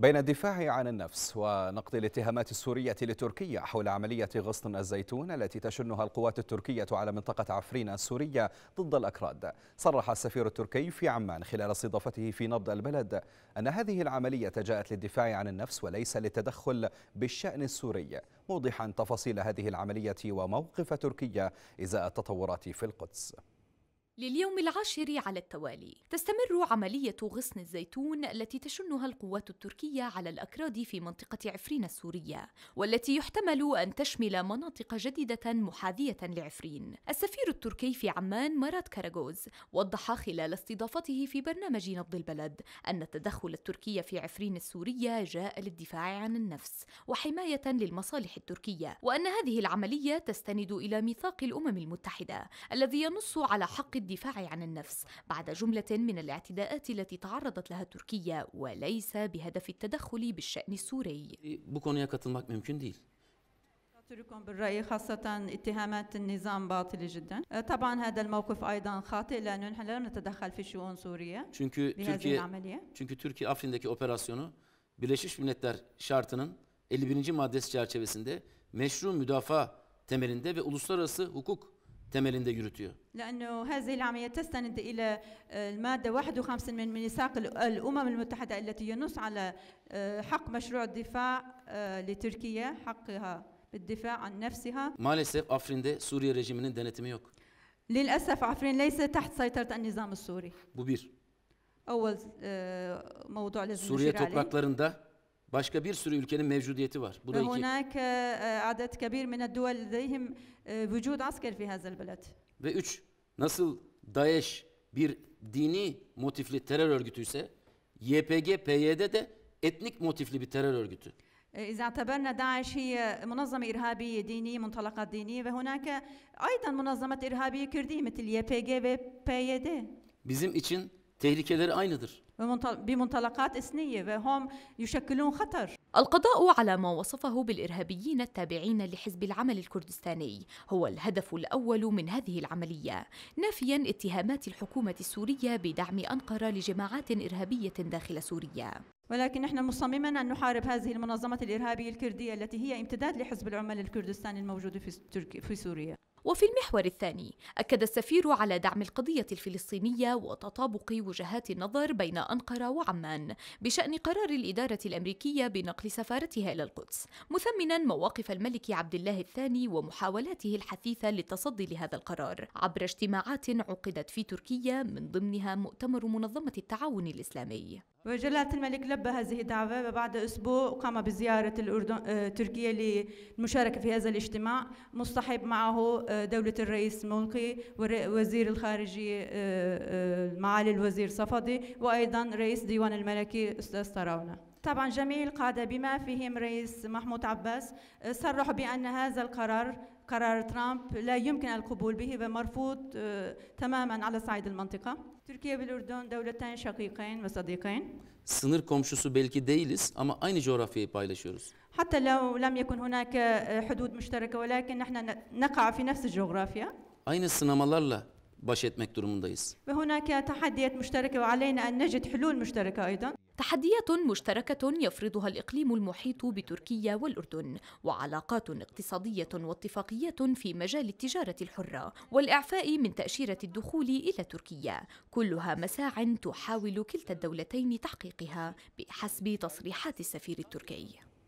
بين الدفاع عن النفس ونقد الاتهامات السورية لتركيا حول عملية غصن الزيتون التي تشنها القوات التركية على منطقة عفرين السورية ضد الأكراد صرح السفير التركي في عمان خلال استضافته في نبض البلد أن هذه العملية جاءت للدفاع عن النفس وليس للتدخل بالشأن السوري موضحا تفاصيل هذه العملية وموقف تركيا إزاء التطورات في القدس لليوم العاشر على التوالي تستمر عملية غصن الزيتون التي تشنها القوات التركية على الأكراد في منطقة عفرين السورية والتي يحتمل أن تشمل مناطق جديدة محاذية لعفرين السفير التركي في عمان مراد كاراغوز وضح خلال استضافته في برنامج نبض البلد أن التدخل التركي في عفرين السورية جاء للدفاع عن النفس وحماية للمصالح التركية وأن هذه العملية تستند إلى ميثاق الأمم المتحدة الذي ينص على حق الدفاع عن النفس بعد جملة من الاعتداءات التي تعرضت لها تركيا وليس بهدف التدخل بالشأن السوري. Bu konuya katılmak mümkün değil. تركهم بالرأي خاصة اتهامات النظام باطلة جدا طبعا هذا الموقف أيضا خاطئ لأنه نحن لا نتدخل في شؤون سوريا çünkü Türkiye, çünkü Türkiye Afrin'deki operasyonu Birleşmiş Milletler şartının 51. maddesi çerçevesinde meşru müdafaa temelinde ve uluslararası hukuk temelinde yürütüyor. لأنه هذه العملية تستند إلى آه، المادة 51 من ميثاق الأمم المتحدة التي ينص على آه، حق مشروع الدفاع آه، لتركيا حقها بالدفاع عن نفسها. Maalesef Afrin'de Suriye rejiminin denetimi yok. للأسف عفرين ليس تحت سيطرة النظام السوري. Bu bir. أول موضوع لازم Suriye topraklarında başka bir sürü ülkenin mevcudiyeti var. Bu da هناك عدد كبير من الدول لديهم وجود عسكر في هذا البلد. Ve üç, nasıl DAEŞ bir dini motifli terör örgütüyse YPG PYD de etnik motifli bir terör örgütü. E، إذا اعتبرنا داعش هي منظمة إرهابية دينية منطلقات دينية وهناك أيضا منظمة إرهابية كردية مثل YPG ve PYD. Bizim için tehlikeleri aynıdır. بمنطلقات إثنية وهم يشكلون خطر القضاء على ما وصفه بالإرهابيين التابعين لحزب العمل الكردستاني هو الهدف الأول من هذه العملية نافيا اتهامات الحكومة السورية بدعم أنقرة لجماعات إرهابية داخل سوريا ولكن نحن مصممين أن نحارب هذه المنظمة الإرهابية الكردية التي هي امتداد لحزب العمل الكردستاني الموجود في, في سوريا وفي المحور الثاني أكد السفير على دعم القضية الفلسطينية وتطابق وجهات النظر بين أنقرة وعمان بشأن قرار الإدارة الأمريكية بنقل سفارتها إلى القدس مثمنا مواقف الملك عبد الله الثاني ومحاولاته الحثيثة للتصدي لهذا القرار عبر اجتماعات عقدت في تركيا من ضمنها مؤتمر منظمة التعاون الإسلامي وجلالة الملك لبى هذه الدعوة وبعد أسبوع قام بزيارة الأردن آه، تركيا للمشاركة في هذا الاجتماع مصطحب معه آه، دولة الرئيس ملقي وزير الخارجية آه، معالي الوزير صفدي وأيضا رئيس ديوان الملكي أستاذ طراونة طبعا جميع القادة بما فيهم رئيس محمود عباس آه، صرحوا بأن هذا القرار قرار ترامب لا يمكن القبول به ومرفوض آه، تماما على صعيد المنطقة تركيا والأردن Ürdün شقيقين وصديقين Sınır komşusu belki değiliz ama aynı coğrafyayı paylaşıyoruz. Hatta لو لم يكن هناك آه، حدود مشتركة ولكن نحن نقع في نفس الجغرافيا. Aynı sınamalarla باش etmek durumundayız. وهناك تحديات مشتركة وعلينا أن نجد حلول مشتركة أيضا. تحديات مشتركة يفرضها الإقليم المحيط بتركيا والأردن وعلاقات اقتصادية واتفاقيات في مجال التجارة الحرة والإعفاء من تأشيرة الدخول إلى تركيا كلها مساع تحاول كلتا الدولتين تحقيقها بحسب تصريحات السفير التركي